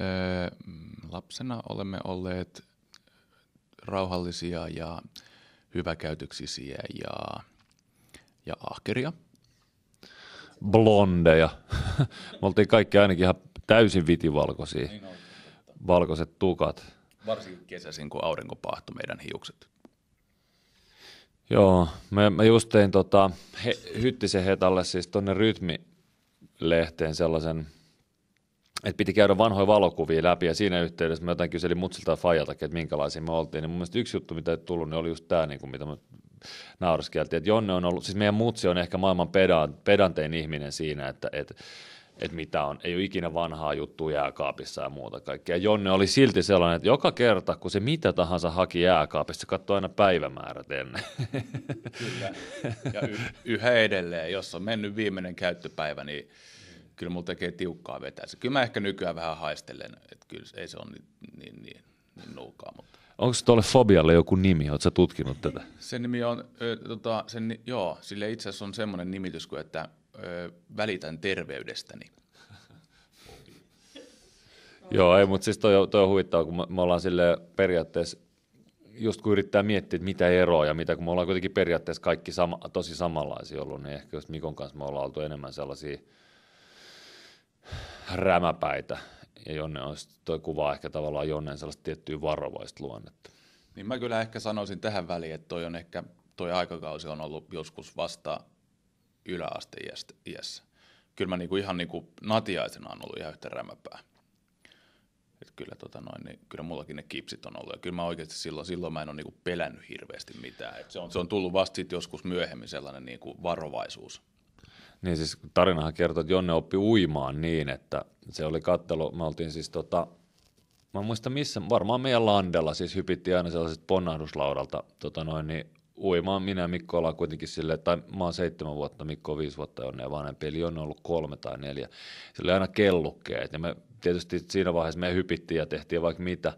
Öö, lapsena olemme olleet rauhallisia ja hyväkäytöksisiä ja, ja ahkeria. Blondeja. Me oltiin kaikki ainakin ihan täysin vitivalkoisia. Niin Valkoiset tukat. Varsinkin kesäisin, kun aurinko paahtoi meidän hiukset. Joo, mä, mä just tein tota, he, Hyttisen Hetalle siis tonne rytmilehteen lehteen sellaisen – että piti käydä vanhoja valokuvia läpi ja siinä yhteydessä mä jotain kyselin mutsilta ja fajaltakin, että minkälaisia me oltiin. Niin mun mielestä yksi juttu, mitä ei tullut, niin oli just tämä, niin kuin, mitä mä nauriskeltiin, että Jonne on ollut, siis meidän mutsi on ehkä maailman pedant, pedantein ihminen siinä, että, että et mitä on, ei ole ikinä vanhaa juttua jääkaapissa ja muuta kaikkea. Jonne oli silti sellainen, että joka kerta, kun se mitä tahansa haki se katsoi aina päivämäärät ennen. Kyllä. Ja y- yhä edelleen, jos on mennyt viimeinen käyttöpäivä, niin kyllä mulla tekee tiukkaa vetää se. Kyllä mä ehkä nykyään vähän haistelen, että kyllä ei se ole niin, niin, niin, niin nuukaa, mutta... Onko se tuolle fobialle joku nimi? Oletko tutkinut tätä? Sen nimi on, ö, tota, sen, joo, sille itse asiassa on semmoinen nimitys kuin, että ö, välitän terveydestäni. joo, ei, mutta siis toi, toi on huvittavaa, kun me ollaan sille periaatteessa just kun yrittää miettiä, että mitä ja mitä, kun me ollaan kuitenkin periaatteessa kaikki sama, tosi samanlaisia ollut, niin ehkä just Mikon kanssa me ollaan oltu enemmän sellaisia – rämäpäitä, ja Jonne on, toi kuva ehkä tavallaan jonneen sellaista tiettyä varovaista luonnetta. Niin mä kyllä ehkä sanoisin tähän väliin, että toi on ehkä, toi aikakausi on ollut joskus vasta yläaste iässä. Kyllä mä niinku ihan niinku natiaisena on ollut ihan yhtä rämäpää. Et kyllä, tota noin, niin kyllä mullakin ne kipsit on ollut. Ja kyllä mä oikeasti silloin, silloin mä en ole niinku pelännyt hirveästi mitään. Et se, on, se on tullut vasta sit joskus myöhemmin sellainen niinku varovaisuus. Niin siis tarinahan kertoo, että Jonne oppi uimaan niin, että se oli kattelu, me oltiin siis tota, mä muista missä, varmaan meidän landella, siis hypittiin aina sellaiset ponnahduslaudalta tota noin, niin uimaan. Minä ja Mikko ollaan kuitenkin silleen, tai mä oon seitsemän vuotta, Mikko on viisi vuotta Jonne vanhempi, eli Jonne on ollut kolme tai neljä. Se oli aina kellukkeet, ja me tietysti siinä vaiheessa me hypittiin ja tehtiin vaikka mitä.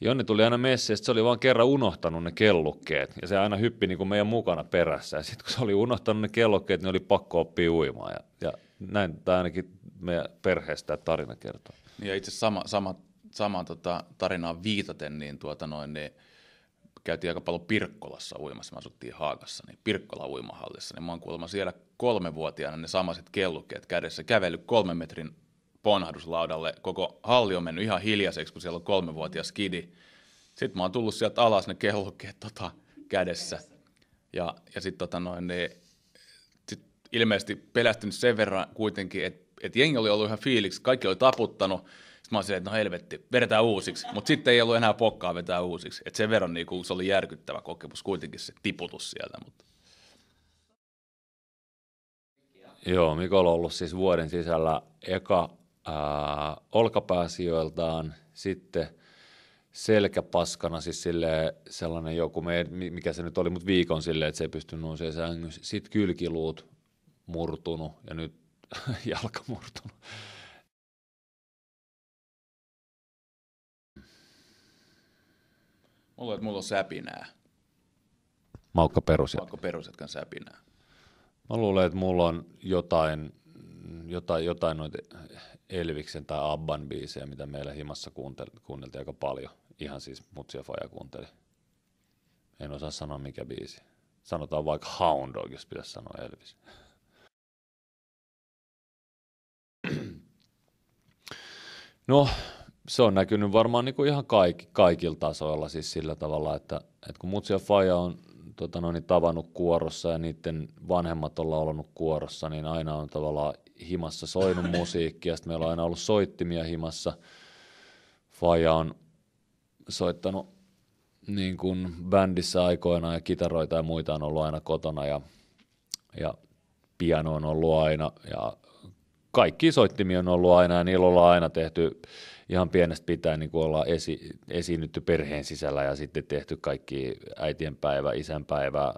Jonni tuli aina messiin, se oli vain kerran unohtanut ne kellukkeet, ja se aina hyppi niin kuin meidän mukana perässä, ja sitten kun se oli unohtanut ne kellukkeet, niin oli pakko oppia uimaan, ja, ja näin tämä ainakin meidän perheestä tarina kertoo. ja itse sama, sama, sama tota, tarinaan viitaten, niin, tuota noin, niin käytiin aika paljon Pirkkolassa uimassa, me asuttiin Haagassa, niin Pirkkola uimahallissa, niin mä oon kuulemma siellä kolmevuotiaana ne samaiset kellukkeet kädessä kävellyt kolmen metrin ponhaduslaudalle. Koko halli on mennyt ihan hiljaiseksi, kun siellä on kolmevuotias kidi. Sitten mä oon tullut sieltä alas ne kellokkeet tota, kädessä. Ja, ja sitten tota noin, niin, sit ilmeisesti pelästynyt sen verran kuitenkin, että et jengi oli ollut ihan fiiliksi, kaikki oli taputtanut. Sitten mä oon silleen, että no helvetti, vedetään uusiksi. Mutta sitten ei ollut enää pokkaa vetää uusiksi. Et sen verran niinku, se oli järkyttävä kokemus kuitenkin se tiputus sieltä. Mutta. Joo, Mikko on ollut siis vuoden sisällä eka äh, olkapääsijoiltaan, sitten selkäpaskana, siis sille sellainen joku, mikä se nyt oli, mutta viikon silleen, että se ei pystynyt nousemaan sängyssä. Sitten kylkiluut murtunut ja nyt jalka murtunut. Mulla on, mulla on säpinää. Maukka perus. Maukka perus, säpinää. Mä luulen, että mulla on jotain, jotain, jotain noita Elviksen tai Abban biisejä, mitä meillä himassa kuuntel- kuunneltiin aika paljon. Ihan siis mutsia faja kuunteli. En osaa sanoa mikä biisi. Sanotaan vaikka Hound Dog, jos pitäisi sanoa Elvis. No, se on näkynyt varmaan niin kuin ihan kaik, kaikilla tasoilla siis sillä tavalla, että, että kun mutsi ja Faja on tota noin, niin tavannut kuorossa ja niiden vanhemmat on laulanut kuorossa, niin aina on tavallaan himassa soinut musiikkia, sitten meillä on aina ollut soittimia himassa. Faja on soittanut niin kuin bändissä aikoinaan ja kitaroita ja muita on ollut aina kotona ja, ja piano on ollut aina ja kaikki soittimia on ollut aina ja niillä ollaan aina tehty ihan pienestä pitää niin olla esi, esiinnytty perheen sisällä ja sitten tehty kaikki äitienpäivä, isänpäivä,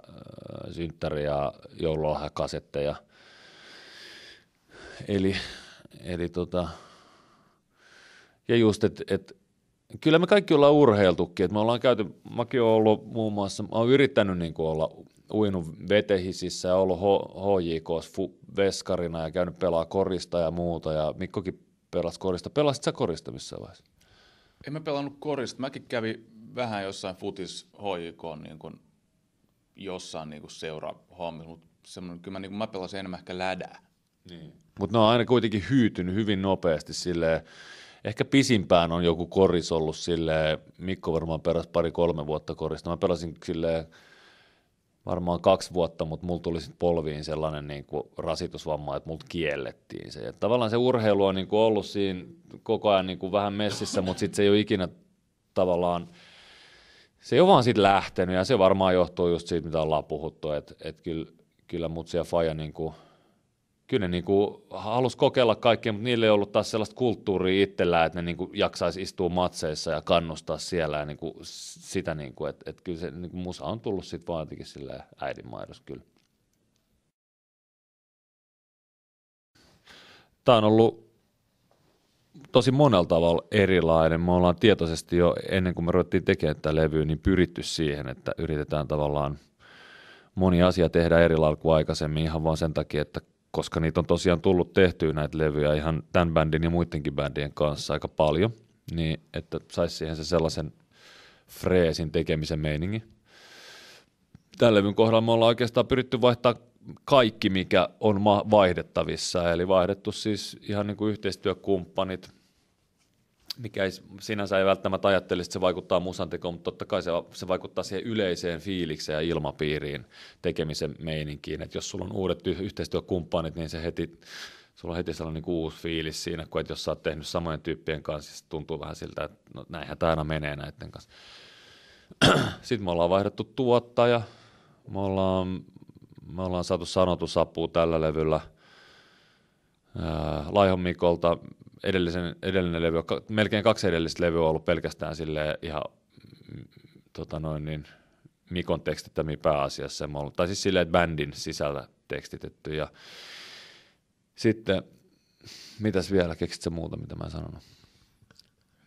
synttäri ja joululahjakasetteja. Eli, eli tota, ja just, että et, kyllä me kaikki ollaan urheiltukin, että me ollaan käyty, mäkin olen ollut muun muassa, mä oon yrittänyt niin kuin olla uinut vetehisissä ja ollut HJK veskarina ja käynyt pelaa korista ja muuta ja Mikkokin pelas korista. Pelasit sä korista missään vaiheessa? En mä pelannut korista. Mäkin kävin vähän jossain futis HJK niin kuin jossain niin kuin hommissa, mutta semmoinen, kyllä mä, niin kuin, mä pelasin enemmän ehkä lädää. Niin. Mutta ne on aina kuitenkin hyytynyt hyvin nopeasti silleen, ehkä pisimpään on joku koris ollut sille Mikko varmaan peräs pari-kolme vuotta korista. Mä pelasin silleen varmaan kaksi vuotta, mutta mulla tuli sit polviin sellainen niin kuin rasitusvamma, että mulla kiellettiin se. Ja tavallaan se urheilu on niin kuin ollut siinä koko ajan niin kuin vähän messissä, mutta sitten se ei ole ikinä tavallaan, se ei ole vaan sitten lähtenyt ja se varmaan johtuu just siitä, mitä ollaan puhuttu, että et kyllä, kyllä mut ja faija niin kuin – kyllä ne niin kuin halusi kokeilla kaikkea, mutta niille ei ollut taas sellaista kulttuuria itsellään, että ne niin kuin jaksaisi istua matseissa ja kannustaa siellä ja niin kuin sitä, niin kuin, että, että kyllä se niin kuin musa on tullut sitten vaan jotenkin sillä äidinmaidossa kyllä. Tämä on ollut tosi monella tavalla erilainen. Me ollaan tietoisesti jo ennen kuin me ruvettiin tekemään tätä levyä, niin pyritty siihen, että yritetään tavallaan moni asia tehdä eri lailla kuin aikaisemmin ihan vaan sen takia, että koska niitä on tosiaan tullut tehtyä näitä levyjä ihan tämän bändin ja muidenkin bändien kanssa aika paljon, niin että saisi siihen se sellaisen freesin tekemisen meiningi. Tämän levyn kohdalla me ollaan oikeastaan pyritty vaihtaa kaikki, mikä on vaihdettavissa, eli vaihdettu siis ihan niin kuin yhteistyökumppanit – mikä ei sinänsä ei välttämättä ajattelisi, että se vaikuttaa musantekoon, mutta totta kai se, se vaikuttaa siihen yleiseen fiilikseen ja ilmapiiriin, tekemisen meininkiin. Et jos sulla on uudet yhteistyökumppanit, niin se heti, sulla on heti sellainen niin uusi fiilis siinä, kun jos sä oot tehnyt samojen tyyppien kanssa, niin se tuntuu vähän siltä, että no, näinhän tämä aina menee näiden kanssa. Sitten me ollaan vaihdettu tuottaja, me ollaan, me ollaan saatu sanotusapua tällä levyllä – Laihon Mikolta edellisen, edellinen levy, melkein kaksi edellistä levyä on ollut pelkästään sille ihan mm, tota noin, niin, Mikon tekstittämiä pääasiassa. Mä ollut, tai siis silleen, että bändin sisällä tekstitetty. Ja sitten, mitäs vielä, keksit se muuta, mitä mä en sanonut?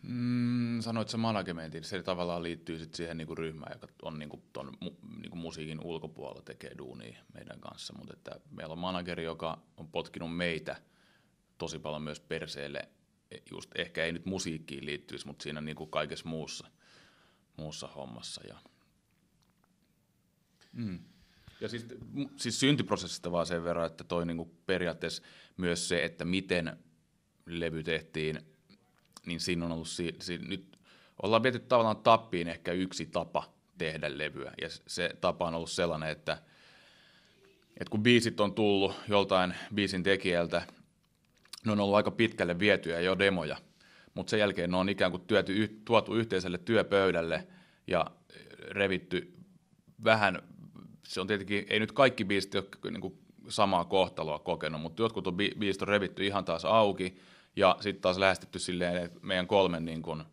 Mm, sanoit se managementin, se tavallaan liittyy sit siihen niinku ryhmään, joka on niinku ton mu, niinku musiikin ulkopuolella tekee duunia meidän kanssa, mutta että meillä on manageri, joka on potkinut meitä – tosi paljon myös perseelle, e, just ehkä ei nyt musiikkiin liittyisi, mutta siinä niin kuin kaikessa muussa, muussa hommassa. Ja, mm. ja siis, siis syntyprosessista vaan sen verran, että toi niin kuin periaatteessa myös se, että miten levy tehtiin, niin siinä on ollut, si, si, nyt ollaan viety tavallaan tappiin ehkä yksi tapa tehdä levyä, ja se tapa on ollut sellainen, että – et kun biisit on tullut joltain biisin tekijältä, ne on ollut aika pitkälle vietyjä jo demoja, mutta sen jälkeen ne on ikään kuin työty, tuotu yhteiselle työpöydälle ja revitty vähän, se on tietenkin, ei nyt kaikki biisit ole niin kuin samaa kohtaloa kokenut, mutta jotkut on biisit on revitty ihan taas auki ja sitten taas lähestytty silleen meidän kolmen niin kuin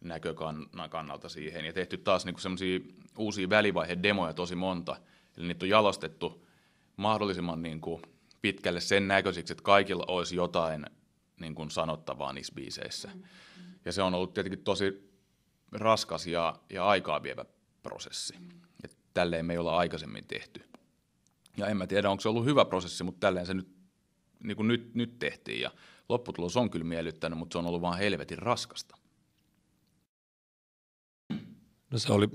näkökannan kannalta siihen ja tehty taas niin semmoisia uusia välivaihe demoja tosi monta, eli niitä on jalostettu mahdollisimman niin kuin pitkälle sen näköisiksi, että kaikilla olisi jotain niin kuin sanottavaa niissä biiseissä. Mm-hmm. Ja se on ollut tietenkin tosi raskas ja, ja aikaa vievä prosessi. Mm-hmm. Et tälleen me ei olla aikaisemmin tehty. Ja en mä tiedä, onko se ollut hyvä prosessi, mutta tälleen se nyt, niin kuin nyt, nyt tehtiin. Ja lopputulos on kyllä miellyttänyt, mutta se on ollut vaan helvetin raskasta. No se oli,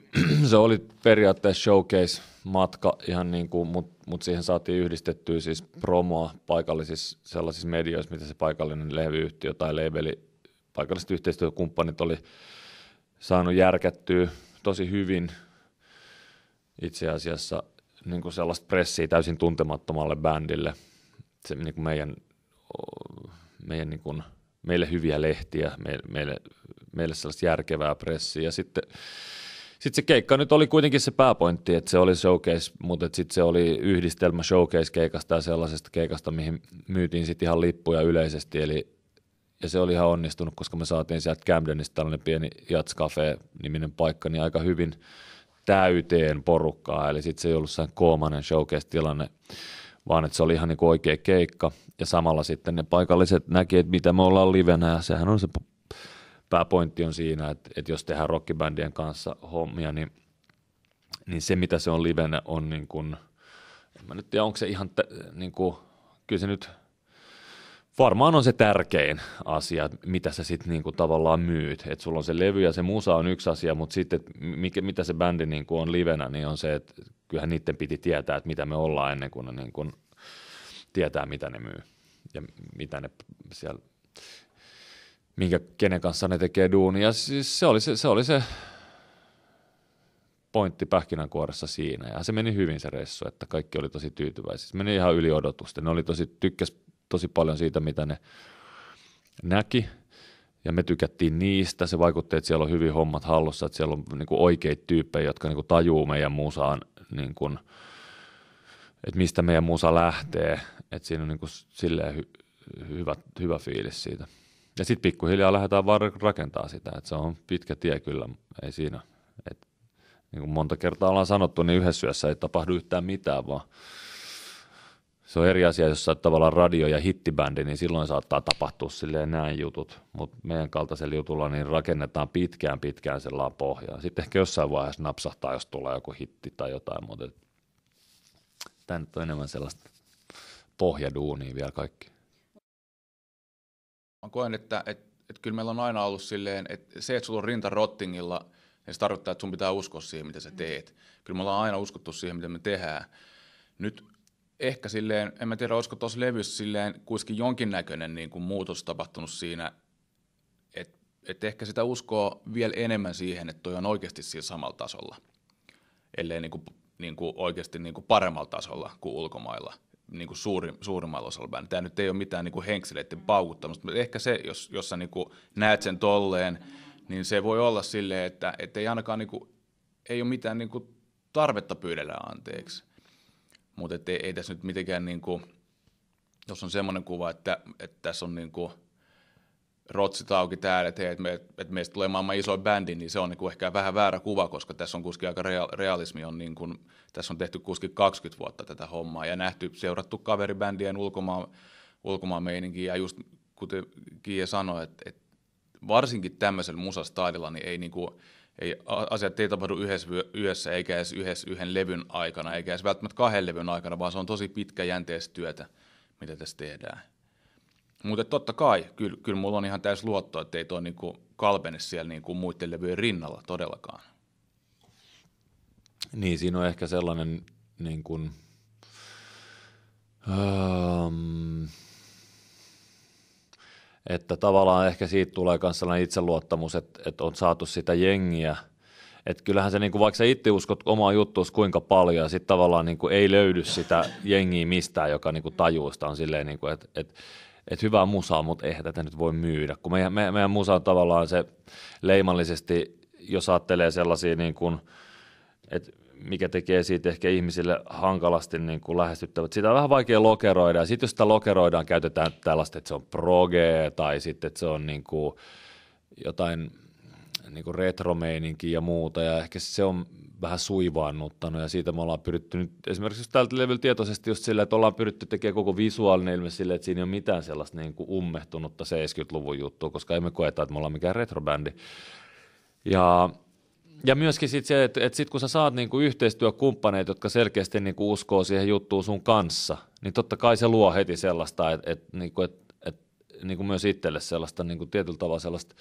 se oli periaatteessa showcase-matka ihan niin kuin, mutta mut siihen saatiin yhdistettyä siis promoa paikallisissa sellaisissa medioissa, mitä se paikallinen levyyhtiö tai labeli, paikalliset yhteistyökumppanit oli saanut järkättyä tosi hyvin itse asiassa niin kuin sellaista pressiä täysin tuntemattomalle bändille. Se niin kuin meidän, meidän niin kuin, meille hyviä lehtiä, meille, meille meille sellaista järkevää pressiä. sitten sitten se keikka nyt oli kuitenkin se pääpointti, että se oli showcase, mutta sitten se oli yhdistelmä showcase-keikasta ja sellaisesta keikasta, mihin myytiin sitten ihan lippuja yleisesti. Eli, ja se oli ihan onnistunut, koska me saatiin sieltä Camdenista tällainen pieni Jats-cafe-niminen paikka, niin aika hyvin täyteen porukkaa. Eli sitten se ei ollut sellainen koomainen showcase-tilanne, vaan että se oli ihan niin oikea keikka. Ja samalla sitten ne paikalliset näki, että mitä me ollaan livenä ja sehän on se pääpointti on siinä, että, että jos tehdään rockibändien kanssa hommia, niin, niin se mitä se on livenä on niin kuin, en mä nyt tiedä, onko se ihan, t- niin kuin, kyllä se nyt varmaan on se tärkein asia, mitä sä sitten niin tavallaan myyt. Että sulla on se levy ja se musa on yksi asia, mutta sitten mikä, mitä se bändi niin kuin on livenä, niin on se, että kyllähän niiden piti tietää, että mitä me ollaan ennen kuin ne niin kuin tietää, mitä ne myy ja mitä ne siellä minkä, kenen kanssa ne tekee duunia. Siis se oli se, se, oli se pointti pähkinänkuoressa siinä ja se meni hyvin se reissu, että kaikki oli tosi tyytyväisiä. Se meni ihan yli odotusten. Ne oli tosi, tykkäs tosi paljon siitä, mitä ne näki ja me tykättiin niistä. Se vaikutti, että siellä on hyvin hommat hallussa, että siellä on niin oikeita tyyppejä, jotka niin tajuu meidän musaan, niin kuin, että mistä meidän musa lähtee. Että siinä on niin silleen hy- hyvä, hyvä fiilis siitä. Ja sitten pikkuhiljaa lähdetään vaan rakentaa sitä, että se on pitkä tie kyllä, ei siinä. Et, niin kuin monta kertaa ollaan sanottu, niin yhdessä yössä ei tapahdu yhtään mitään, vaan se on eri asia, jos sä tavallaan radio- ja hittibändi, niin silloin saattaa tapahtua silleen näin jutut, mutta meidän kaltaisella jutulla niin rakennetaan pitkään pitkään sellaan pohjaa. Sitten ehkä jossain vaiheessa napsahtaa, jos tulee joku hitti tai jotain, mutta tämä nyt on enemmän sellaista pohjaduunia vielä kaikki mä koen, että, et et kyllä meillä on aina ollut silleen, että se, että sulla on rinta rottingilla, niin se tarkoittaa, että sun pitää uskoa siihen, mitä sä mm. teet. Kyllä me ollaan aina uskottu siihen, mitä me tehdään. Nyt ehkä silleen, en mä tiedä, olisiko tuossa levyssä silleen kuitenkin jonkinnäköinen niin kuin muutos tapahtunut siinä, että et ehkä sitä uskoo vielä enemmän siihen, että toi on oikeasti siinä samalla tasolla, ellei niin kuin, niin kuin oikeasti niin kuin paremmalla tasolla kuin ulkomailla – niin kuin suuri, suurimmalla osalla bändi. Tämä nyt ei ole mitään niin henkseleiden paukuttamista, mutta ehkä se, jos, jos sä niin kuin näet sen tolleen, niin se voi olla silleen, että, että ei ainakaan niin kuin, ei ole mitään niin kuin tarvetta pyydellä anteeksi. Mutta ei, ei tässä nyt mitenkään, niin kuin, jos on semmoinen kuva, että, että tässä on niin kuin – rotsit auki täällä, että, hei, että, me, että meistä tulee maailman isoin bändi, niin se on niin kuin ehkä vähän väärä kuva, koska tässä on kuski aika real, realismi, on niin kuin, tässä on tehty kuski 20 vuotta tätä hommaa ja nähty, seurattu kaveribändien ulkomaan, ulkomaan meininkiä ja just kuten Kiia sanoi, että, että varsinkin tämmöisellä musastaadilla niin ei niin kuin, ei, asiat ei tapahdu yhdessä, yhdessä eikä edes yhdessä yhden levyn aikana, eikä edes välttämättä kahden levyn aikana, vaan se on tosi pitkäjänteistä työtä, mitä tässä tehdään. Mutta totta kai, kyllä, kyllä mulla on ihan täysi luotto, että ei toi niinku kalpene siellä niinku muiden levyjen rinnalla todellakaan. Niin, siinä on ehkä sellainen niin kuin, um, ähm, että tavallaan ehkä siitä tulee myös sellainen itseluottamus, että, että on saatu sitä jengiä. Että kyllähän se, niin kuin, vaikka sä itse uskot omaa juttuus kuinka paljon, ja sitten tavallaan niin kuin, ei löydy sitä jengiä mistään, joka niin kuin, tajuu sitä, on silleen, niin kuin, että, että että hyvää musaa, mutta eihän tätä nyt voi myydä, kun meidän, meidän, meidän musa on tavallaan se leimallisesti, jos ajattelee sellaisia niin kuin, että mikä tekee siitä ehkä ihmisille hankalasti niin kuin lähestyttävät. Sitä on vähän vaikea lokeroida, ja sitten jos sitä lokeroidaan, käytetään tällaista, että se on proge, tai sitten, että se on niin kuin jotain niin kuin ja muuta, ja ehkä se on vähän suivaannuttanut ja siitä me ollaan pyritty nyt esimerkiksi tältä levyllä tietoisesti just sillä, että ollaan pyritty tekemään koko visuaalinen ilme sille, että siinä ei ole mitään sellaista niin kuin ummehtunutta 70-luvun juttua, koska emme koeta, että me ollaan mikään retrobändi. Ja ja myöskin sit se, että, että sit kun sä saat niinku yhteistyökumppaneita, jotka selkeästi niinku uskoo siihen juttuun sun kanssa, niin totta kai se luo heti sellaista, että et, niinku, et, et, niinku myös itselle sellaista niinku tietyllä tavalla sellaista,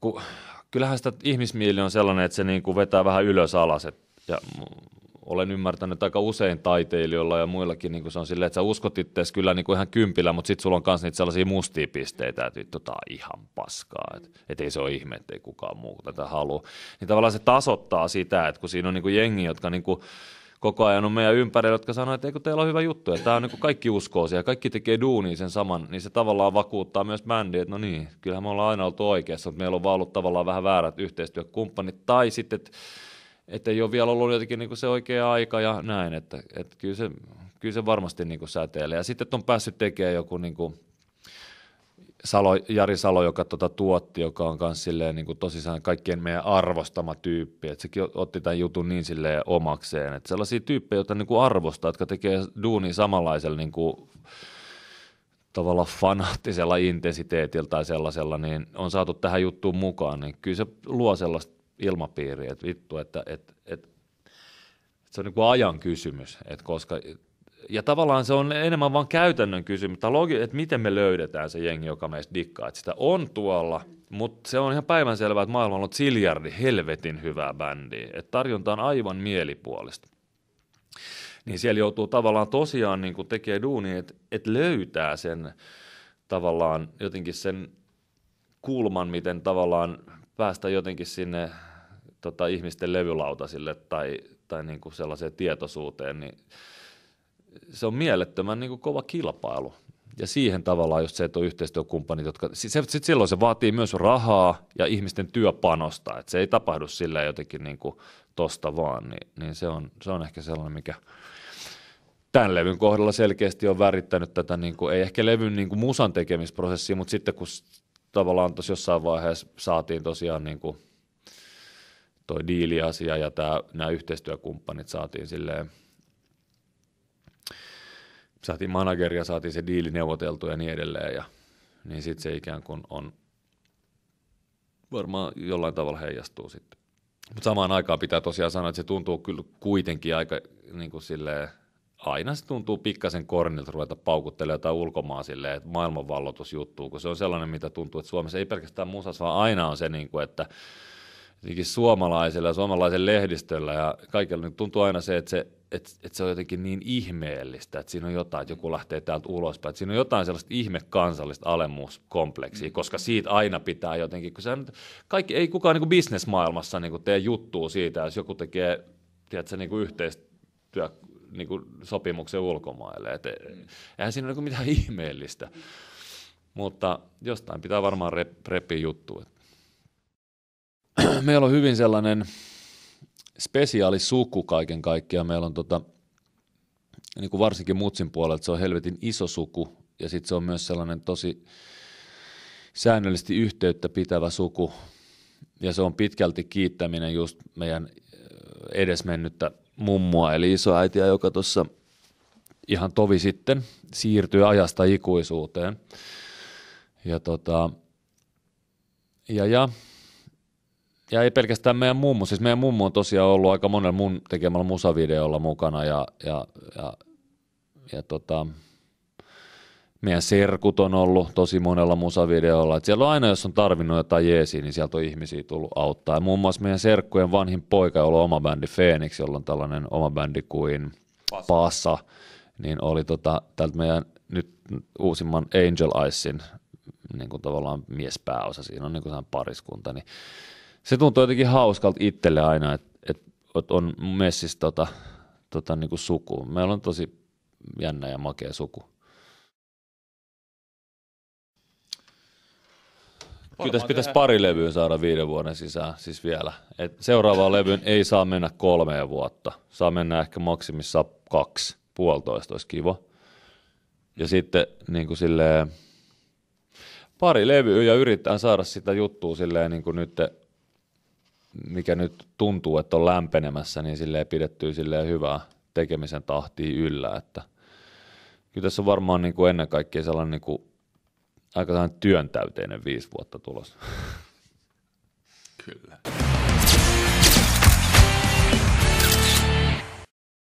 ku, kyllähän sitä ihmismieli on sellainen, että se niin kuin vetää vähän ylös alas. Et, ja olen ymmärtänyt että aika usein taiteilijoilla ja muillakin niin kuin se on silleen, että sä uskot itseäsi kyllä niin kuin ihan kympillä, mutta sitten sulla on myös niitä sellaisia mustia pisteitä, että vittu tota ihan paskaa, että et ei se ole ihme, että ei kukaan muu tätä halua. Niin tavallaan se tasoittaa sitä, että kun siinä on niin kuin jengi, jotka niin kuin, koko ajan on meidän ympärillä, jotka sanoo, että eikö teillä on hyvä juttu, että tämä on niin kuin kaikki uskoo siihen, kaikki tekee duunia sen saman, niin se tavallaan vakuuttaa myös bändiä, että no niin, kyllähän me ollaan aina oltu oikeassa, mutta meillä on vaan ollut tavallaan vähän väärät yhteistyökumppanit, tai sitten, että että ei ole vielä ollut jotenkin niin se oikea aika ja näin, että, että kyllä, se, kyllä se varmasti niin kuin säteilee. Ja sitten, että on päässyt tekemään joku niin kuin, Salo, Jari Salo, joka tuota tuotti, joka on myös niin tosissaan kaikkien meidän arvostama tyyppi, että sekin otti tämän jutun niin silleen omakseen, että sellaisia tyyppejä, joita niin kuin arvostaa, jotka tekee duuni samanlaisella niin kuin, tavalla fanaattisella intensiteetillä tai sellaisella, niin on saatu tähän juttuun mukaan, niin kyllä se luo sellaista ilmapiiriä, että vittu, että, että, että, että se on niin kuin ajan kysymys, että koska ja tavallaan se on enemmän vain käytännön kysymys, että miten me löydetään se jengi, joka meistä dikkaa. Että sitä on tuolla, mutta se on ihan päivänselvää, että maailma on siljardi helvetin hyvää bändiä. Että tarjonta on aivan mielipuolista. Niin siellä joutuu tavallaan tosiaan niin tekee duuni, että, että löytää sen tavallaan jotenkin sen kulman, miten tavallaan päästä jotenkin sinne tota, ihmisten levylautasille tai, tai niin kuin sellaiseen tietoisuuteen, niin – se on mielettömän niin kuin kova kilpailu. Ja siihen tavallaan just se, että on yhteistyökumppanit, jotka, se, sit silloin se vaatii myös rahaa ja ihmisten työpanosta, että se ei tapahdu sillä jotenkin niin kuin tosta vaan, niin, niin se, on, se on ehkä sellainen, mikä tämän levyn kohdalla selkeästi on värittänyt tätä, niin kuin, ei ehkä levyn niin kuin musan tekemisprosessia, mutta sitten kun tavallaan tuossa jossain vaiheessa saatiin tosiaan niin kuin toi diiliasia ja nämä yhteistyökumppanit saatiin silleen – saatiin ja saatiin se diili neuvoteltu ja niin edelleen, ja, niin sitten se ikään kuin on varmaan jollain tavalla heijastuu sitten. Mutta samaan aikaan pitää tosiaan sanoa, että se tuntuu kyllä kuitenkin aika niin kuin silleen, aina se tuntuu pikkasen kornilta ruveta paukuttelemaan jotain ulkomaan silleen, että maailmanvalloitusjuttuu, kun se on sellainen, mitä tuntuu, että Suomessa ei pelkästään musas, vaan aina on se, niin kuin, että – suomalaisilla ja suomalaisen lehdistöllä ja kaikilla niin tuntuu aina se, että se, että, että se on jotenkin niin ihmeellistä, että siinä on jotain, että joku lähtee täältä ulospäin, että siinä on jotain sellaista ihme kansallista alemmuuskompleksia, mm. koska siitä aina pitää jotenkin, kun sehän, kaikki, ei kukaan niin bisnesmaailmassa niin tee juttua siitä, jos joku tekee tiedätkö, niin kuin yhteistyö niin kuin sopimuksen ulkomaille, että e- mm. eihän siinä ole niin mitään ihmeellistä, mutta jostain pitää varmaan repi repiä juttu, että meillä on hyvin sellainen spesiaalisuku kaiken kaikkiaan. Meillä on tota, niin kuin varsinkin mutsin puolella, se on helvetin iso suku ja sitten se on myös sellainen tosi säännöllisesti yhteyttä pitävä suku ja se on pitkälti kiittäminen just meidän äh, edesmennyttä mummoa eli isoäitiä, joka tuossa ihan tovi sitten siirtyy ajasta ikuisuuteen. Ja tota, ja, ja ja ei pelkästään meidän mummo, siis meidän mummo on tosiaan ollut aika monella mun tekemällä musavideolla mukana ja, ja, ja, ja tota, meidän serkut on ollut tosi monella musavideolla. Et siellä on aina, jos on tarvinnut jotain jeesiä, niin sieltä on ihmisiä tullut auttaa. Ja muun muassa meidän serkkujen vanhin poika, jolla on oma bändi Phoenix, jolla on tällainen oma bändi kuin Passa, Passa niin oli tota, tältä meidän nyt uusimman Angel Icein niin kuin tavallaan miespääosa, siinä on niin kuin pariskunta, niin se tuntuu jotenkin hauskalta itselle aina, että et on messissä tota, tota niinku suku. Meillä on tosi jännä ja makea suku. Kyllä tässä pitäisi pari levyä saada viiden vuoden sisään, siis vielä. Et seuraavaan levyyn ei saa mennä kolme vuotta. Saa mennä ehkä maksimissa kaksi, puolitoista olisi kiva. Ja sitten niin kuin silleen, pari levyä ja yritetään saada sitä juttua silleen niin kuin nyt mikä nyt tuntuu, että on lämpenemässä, niin silleen pidettyä silleen hyvää tekemisen tahtia yllä, että kyllä tässä on varmaan niin kuin ennen kaikkea sellainen niin kuin aika työntäyteinen viisi vuotta tulos. Kyllä.